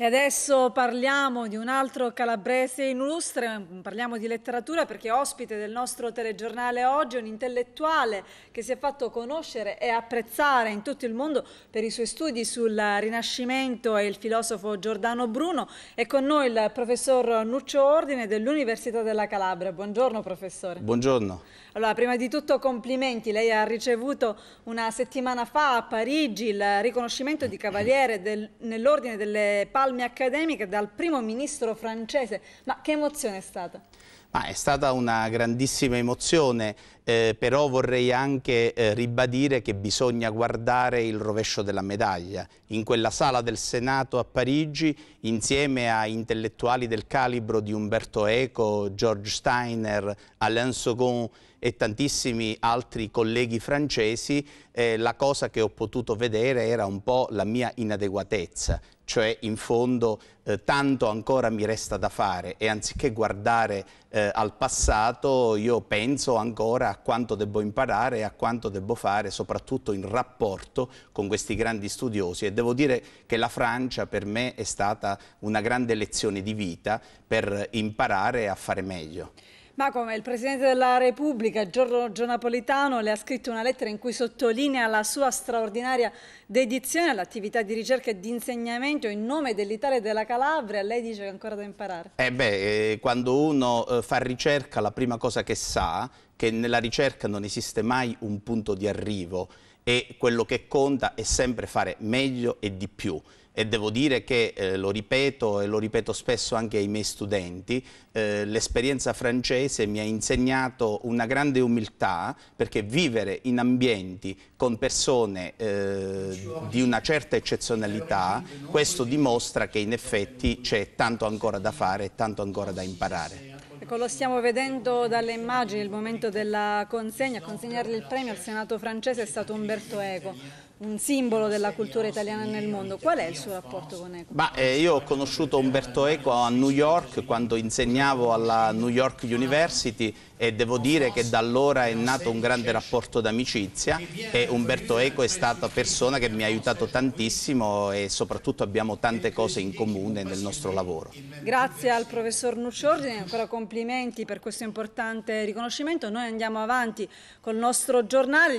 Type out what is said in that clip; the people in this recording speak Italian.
E adesso parliamo di un altro calabrese illustre, parliamo di letteratura perché ospite del nostro telegiornale oggi è un intellettuale che si è fatto conoscere e apprezzare in tutto il mondo per i suoi studi sul Rinascimento e il filosofo Giordano Bruno. È con noi il professor Nuccio Ordine dell'Università della Calabria. Buongiorno professore. Buongiorno. Allora, prima di tutto complimenti. Lei ha ricevuto una settimana fa a Parigi il riconoscimento di cavaliere nell'Ordine delle Palme palme accademiche dal primo ministro francese. Ma che emozione è stata? Ma è stata una grandissima emozione, eh, però vorrei anche eh, ribadire che bisogna guardare il rovescio della medaglia. In quella sala del Senato a Parigi, insieme a intellettuali del calibro di Umberto Eco, George Steiner, Alain Sogon e tantissimi altri colleghi francesi, eh, la cosa che ho potuto vedere era un po' la mia inadeguatezza, cioè in fondo eh, tanto ancora mi resta da fare e anziché guardare eh, eh, al passato io penso ancora a quanto devo imparare e a quanto devo fare, soprattutto in rapporto con questi grandi studiosi e devo dire che la Francia per me è stata una grande lezione di vita per imparare a fare meglio. Ma come il Presidente della Repubblica, Giorgio Napolitano, le ha scritto una lettera in cui sottolinea la sua straordinaria dedizione all'attività di ricerca e di insegnamento in nome dell'Italia e della Calabria. Lei dice che è ancora da imparare. Eh beh, eh, quando uno eh, fa ricerca, la prima cosa che sa che nella ricerca non esiste mai un punto di arrivo e quello che conta è sempre fare meglio e di più. E devo dire che, eh, lo ripeto e lo ripeto spesso anche ai miei studenti, eh, l'esperienza francese mi ha insegnato una grande umiltà perché vivere in ambienti con persone eh, di una certa eccezionalità, questo dimostra che in effetti c'è tanto ancora da fare e tanto ancora da imparare. Ecco, lo stiamo vedendo dalle immagini, il momento della consegna, a consegnargli il premio al Senato francese è stato Umberto Eco un simbolo della cultura italiana nel mondo. Qual è il suo rapporto con Eco? Bah, eh, io ho conosciuto Umberto Eco a New York quando insegnavo alla New York University e devo dire che da allora è nato un grande rapporto d'amicizia e Umberto Eco è stata persona che mi ha aiutato tantissimo e soprattutto abbiamo tante cose in comune nel nostro lavoro. Grazie al professor Nucciordini, ancora complimenti per questo importante riconoscimento. Noi andiamo avanti col nostro giornale.